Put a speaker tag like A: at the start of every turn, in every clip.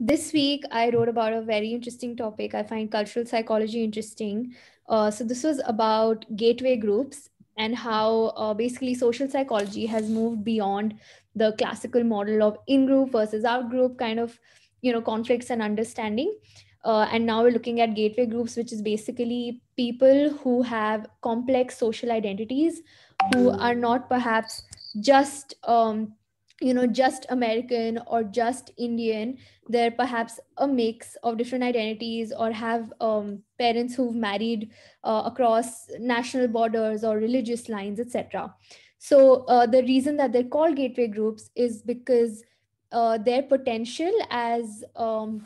A: this week i wrote about a very interesting topic i find cultural psychology interesting uh, so this was about gateway groups and how uh, basically social psychology has moved beyond the classical model of in-group versus out-group kind of you know conflicts and understanding uh, and now we're looking at gateway groups which is basically people who have complex social identities who are not perhaps just um, you know just american or just indian they're perhaps a mix of different identities or have um, parents who've married uh, across national borders or religious lines etc so uh, the reason that they're called gateway groups is because uh, their potential as um,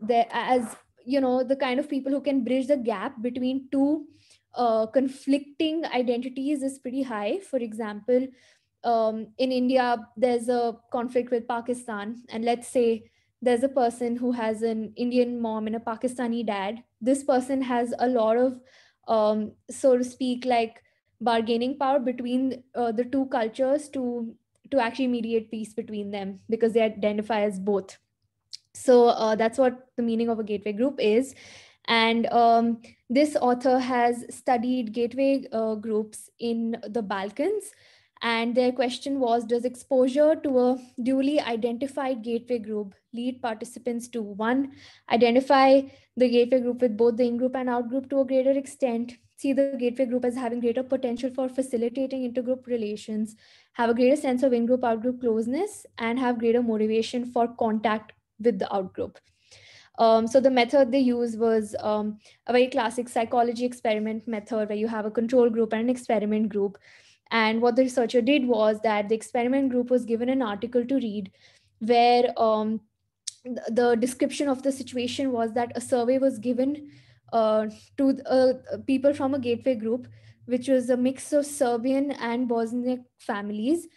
A: their, as you know the kind of people who can bridge the gap between two uh, conflicting identities is pretty high for example um, in India, there's a conflict with Pakistan, and let's say there's a person who has an Indian mom and a Pakistani dad. This person has a lot of, um, so to speak, like bargaining power between uh, the two cultures to to actually mediate peace between them because they identify as both. So uh, that's what the meaning of a gateway group is. And um, this author has studied gateway uh, groups in the Balkans and their question was Does exposure to a duly identified gateway group lead participants to one, identify the gateway group with both the in group and out group to a greater extent? See the gateway group as having greater potential for facilitating intergroup relations, have a greater sense of in group out group closeness, and have greater motivation for contact with the out group. Um, so the method they used was um, a very classic psychology experiment method where you have a control group and an experiment group. And what the researcher did was that the experiment group was given an article to read where um, the description of the situation was that a survey was given uh, to uh, people from a gateway group, which was a mix of Serbian and Bosnian families.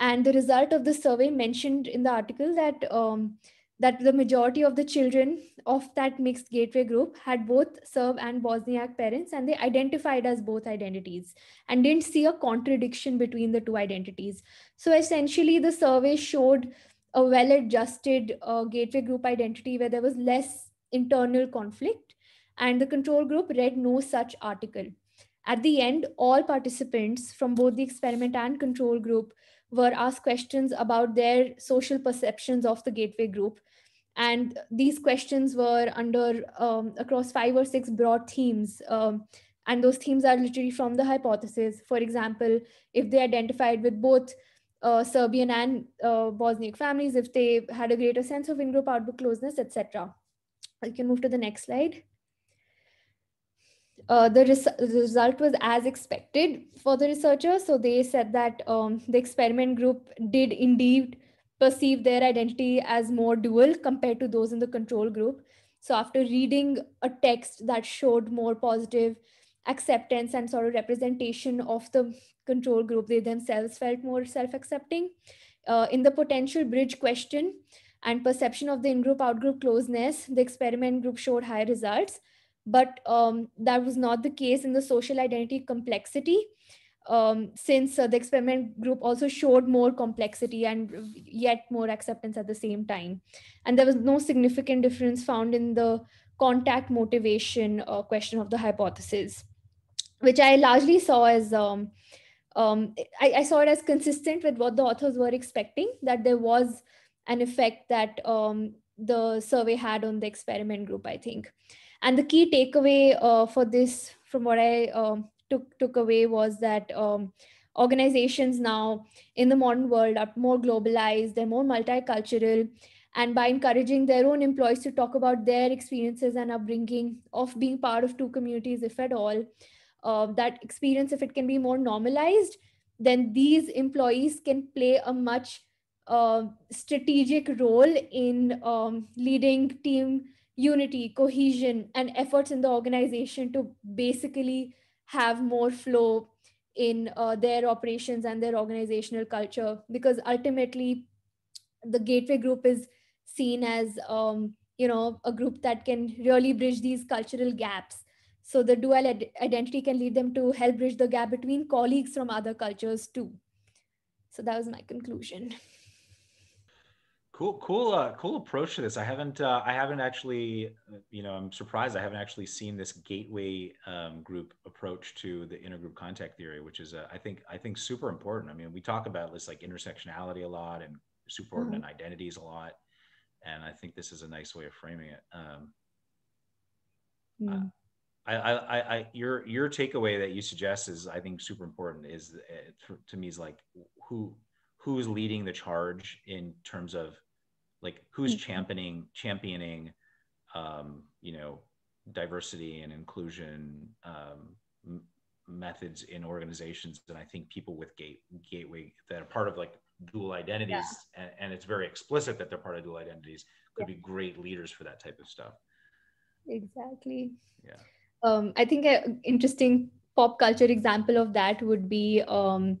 A: And the result of the survey mentioned in the article that um, that the majority of the children of that mixed gateway group had both Serb and Bosniak parents, and they identified as both identities and didn't see a contradiction between the two identities. So essentially, the survey showed a well adjusted uh, gateway group identity where there was less internal conflict, and the control group read no such article. At the end, all participants from both the experiment and control group were asked questions about their social perceptions of the Gateway Group. And these questions were under um, across five or six broad themes. Um, and those themes are literally from the hypothesis. For example, if they identified with both uh, Serbian and uh, Bosniak families, if they had a greater sense of in group out-group closeness, etc. You can move to the next slide uh, the, res- the, result was as expected for the researchers. So they said that um, the experiment group did indeed perceive their identity as more dual compared to those in the control group. So after reading a text that showed more positive acceptance and sort of representation of the control group, they themselves felt more self accepting. Uh, in the potential bridge question and perception of the in group out group closeness, the experiment group showed higher results but um, that was not the case in the social identity complexity um, since uh, the experiment group also showed more complexity and yet more acceptance at the same time and there was no significant difference found in the contact motivation uh, question of the hypothesis which i largely saw as um, um, I, I, saw it as consistent with what the authors were expecting that there was an effect that um, the survey had on the experiment group i think and the key takeaway uh, for this, from what I um, took took away, was that um, organizations now in the modern world are more globalized, they're more multicultural, and by encouraging their own employees to talk about their experiences and upbringing of being part of two communities, if at all, uh, that experience, if it can be more normalized, then these employees can play a much uh, strategic role in um, leading team unity, cohesion, and efforts in the organization to basically have more flow in uh, their operations and their organizational culture because ultimately the gateway group is seen as um, you know a group that can really bridge these cultural gaps so the dual identity can lead them to help bridge the gap between colleagues from other cultures too so that was my conclusion
B: cool cool uh, cool approach to this i haven't uh, i haven't actually uh, you know i'm surprised i haven't actually seen this gateway um, group approach to the intergroup contact theory which is uh, i think i think super important i mean we talk about this like intersectionality a lot and superordinate mm-hmm. identities a lot and i think this is a nice way of framing it um, hmm. I, I, I, your your takeaway that you suggest is, I think, super important. Is uh, to me is like who who's leading the charge in terms of like who's mm-hmm. championing championing um, you know diversity and inclusion um, m- methods in organizations and i think people with gate gateway that are part of like dual identities yeah. and, and, it's very explicit that they're part of dual identities could yeah. be great leaders for that type of stuff
A: exactly yeah um, i think an interesting pop culture example of that would be um,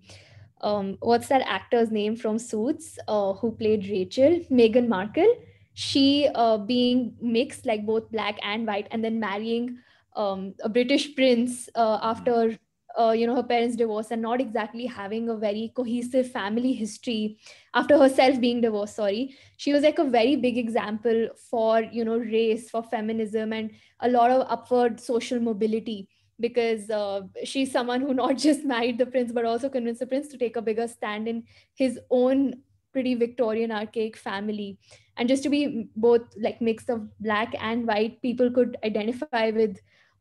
A: um, what's that actor's name from Suits uh, who played Rachel, Meghan Markle. She uh, being mixed, like both black and white, and then marrying um, a British prince uh, after hmm. uh, you know her parents' divorce, and not exactly having a very cohesive family history after herself being divorced. Sorry, she was like a very big example for you know race, for feminism, and a lot of upward social mobility because uh, she's someone who not just married the prince but also convinced the prince to take a bigger stand in his own pretty victorian archaic family and just to be both like mix of black and white people could identify with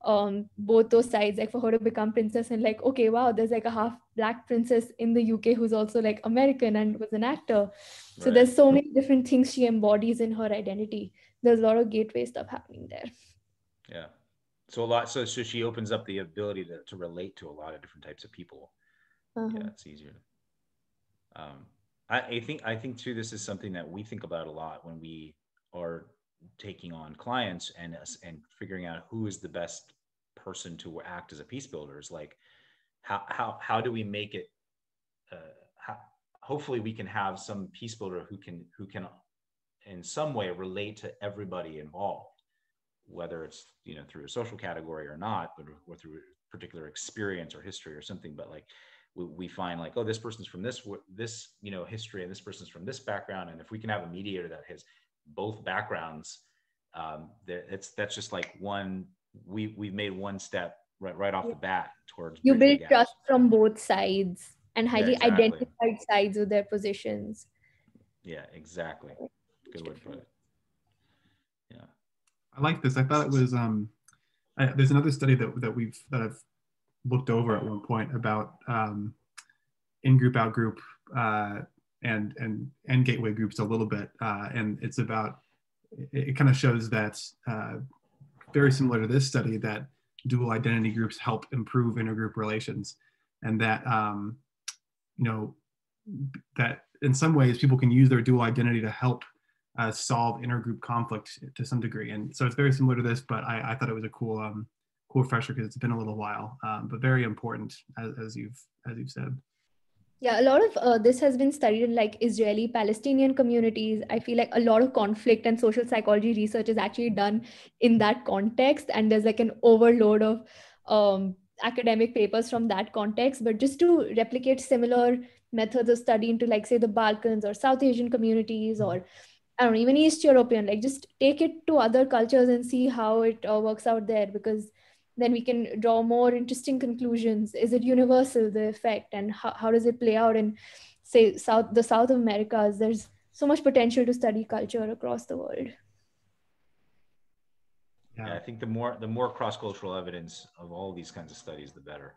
A: um both those sides like for her to become princess and like okay wow there's like a half black princess in the uk who's also like american and was an actor
C: right.
A: so there's so many different things she embodies in her identity there's a lot of gateway stuff happening there
B: yeah so a lot so so she opens up the ability to, to relate to a lot of different types of people uh-huh. yeah it's easier um I, I think i think too this is something that we think about a lot when we are taking on clients and us and figuring out who is the best person to act as a peace builder is like how how how do we make it uh, how, hopefully we can have some peace builder who can who can in some way relate to everybody involved whether it's you know through a social category or not, but or through particular experience or history or something. But like we, find like oh this person's from this this you know history and this person's from this background, and if we can have a mediator that has both backgrounds, um, that's just like one we we've made one step right right off the bat towards you build
A: trust from both sides and highly yeah, exactly. identified sides with their positions.
B: Yeah, exactly. Good way to put it. I like this. I thought it was. Um, I, there's another study that that we've that I've looked over at one point about um, in group out group uh, and and and gateway groups a little bit, uh, and it's about it, it kind of shows that uh, very similar to this study that dual identity groups help improve intergroup relations, and that um, you know that in some ways people can use their dual identity to help uh, solve intergroup conflict to some degree. And so it's very similar to this, but I, I thought it was a cool um, cool refresher because it's been a little while, um, but very important as, as you've as you've said.
A: Yeah, a lot of uh, this has been studied in like Israeli Palestinian communities. I feel like a lot of conflict and social psychology research is actually done in that context, and there's like an overload of um, academic papers from that context. But just to replicate similar methods of study into like say the Balkans or South Asian communities or I don't know, even East European, like just take it to other cultures and see how it uh, works out there because then we can draw more interesting conclusions. Is it universal, the effect, and how, how does it play out in, say, South the South of Americas? There's so much potential to study culture across the world.
B: Yeah, I think the more the more cross-cultural evidence of all these kinds of studies, the better.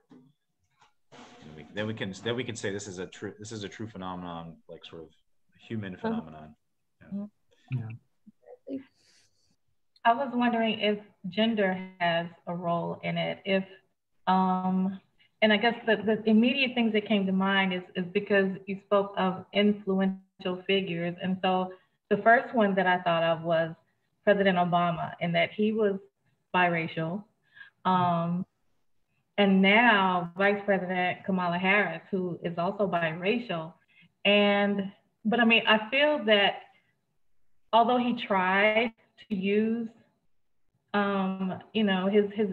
B: We, then we can then we can say this is a true this is a true phenomenon, like sort of human uh-huh. phenomenon.
C: Yeah. I was wondering if gender has a role in it. If, um, and I guess the, the immediate things that came to mind is, is because you spoke of influential figures. And so the first one that I thought of was President Obama, and that he was biracial. Um, and now Vice President Kamala Harris, who is also biracial. And, but I mean, I feel that although he tried to use, um, you know, his, his,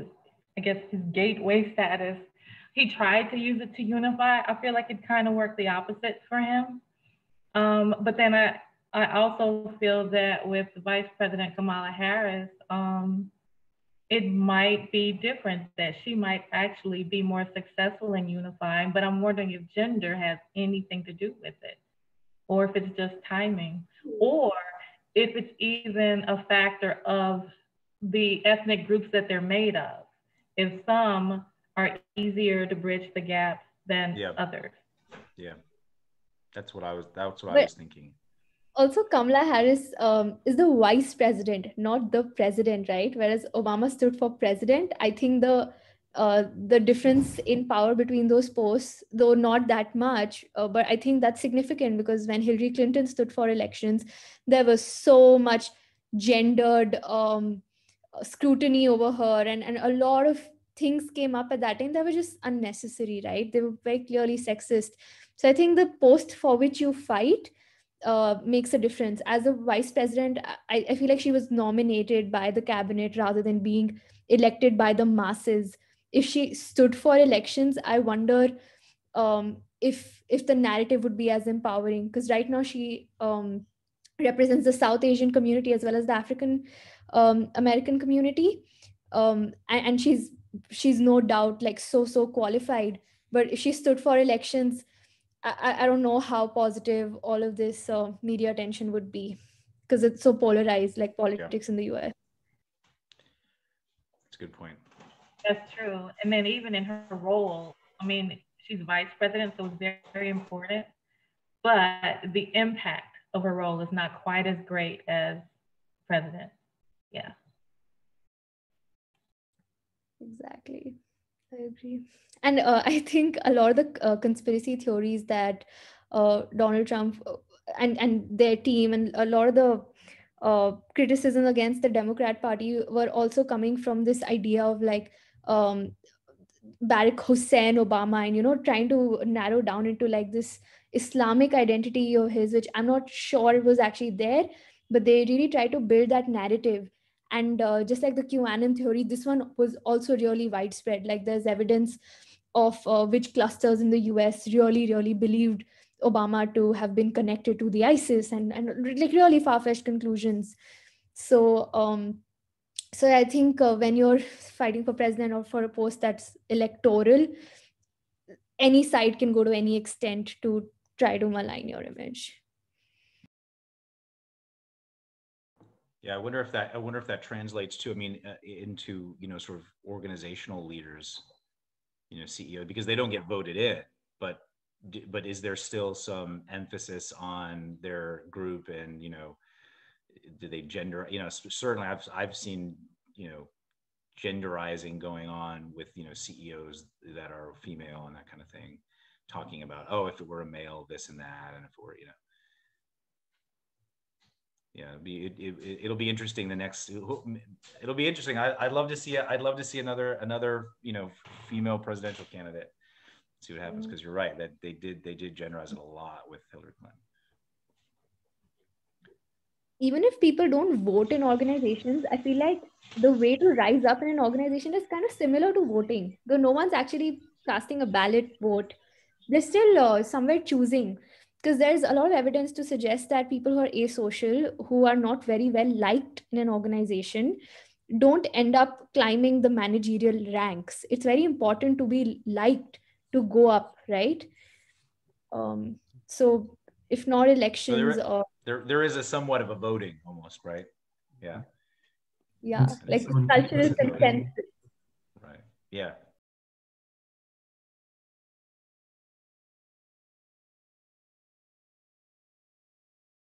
C: I guess his gateway status, he tried to use it to unify. I feel like it kind of worked the opposite for him. Um, but then I, I also feel that with Vice President Kamala Harris, um, it might be different that she might actually be more successful in unifying, but I'm wondering if gender has anything to do with it or if it's just timing or if it's even a factor of the ethnic groups that they're made of. If some are easier to bridge the gap than yeah. others. Yeah. That's what I was that's what but I was thinking.
A: Also, Kamala Harris um, is the vice president, not the president, right? Whereas Obama stood for president. I think the uh, the difference in power between those posts, though not that much, uh, but I think that's significant because when Hillary Clinton stood for elections, there was so much gendered um, scrutiny over her, and, and a lot of things came up at that time that were just unnecessary, right? They were very clearly sexist. So I think the post for which you fight uh, makes a difference. As a vice president, I, I feel like she was nominated by the cabinet rather than being elected by the masses if she stood for elections, I wonder um, if if the narrative would be as empowering because right now she um, represents the South Asian community as well as the African um, American community, um, and, and she's she's no doubt like so so qualified. But if she stood for elections, I, I don't know how positive all of this uh, media attention would be because it's so polarized, like politics yeah. in the US.
B: It's a good point.
C: That's true. And then even in her role, I mean, she's vice president, so it's very, very important. But the impact of her role is not quite as great as president.
A: Yeah. Exactly. I agree. And uh, I think a lot of the uh, conspiracy theories that uh, Donald Trump uh, and, and their team and a lot of the uh, criticism against the Democrat Party were also coming from this idea of like um, Barack Hussein Obama and you know trying to narrow down into like this Islamic identity of his, which I'm not sure was actually there, but they really try to build that narrative. And uh, just like the QAnon theory, this one was also really widespread. Like there's evidence of uh, which clusters in the US really, really believed Obama to have been connected to the ISIS and, and like really far fetched conclusions. So, um, so i think uh, when you're fighting for president or for a post that's electoral any side can go to any extent to try to malign your image
B: yeah i wonder if that i wonder if that translates to i mean uh, into you know sort of organizational leaders you know ceo because they don't get voted in but but is there still some emphasis on their group and you know do they gender you know certainly i've i've seen you know genderizing going on with you know ceos that are female and that kind of thing talking about oh if it were a male this and that and if it were you know yeah it'll be it, will it, be interesting the next it'll be interesting I, would love to see i'd love to see another another you know female presidential candidate see what happens mm-hmm. because you're right that they did they did genderize it a lot with hillary clinton
A: even if people don't vote in organizations, I feel like the way to rise up in an organization is kind of similar to voting, though no one's actually casting a ballot vote. They're still uh, somewhere choosing because there's a lot of evidence to suggest that people who are asocial, who are not very well liked in an organization, don't end up climbing the managerial ranks. It's very important to be liked to go up, right? Um, so, if not elections so or
B: there there is a somewhat of a voting almost, right? Yeah.
A: Yeah, like cultural consensus.
B: Right. Yeah.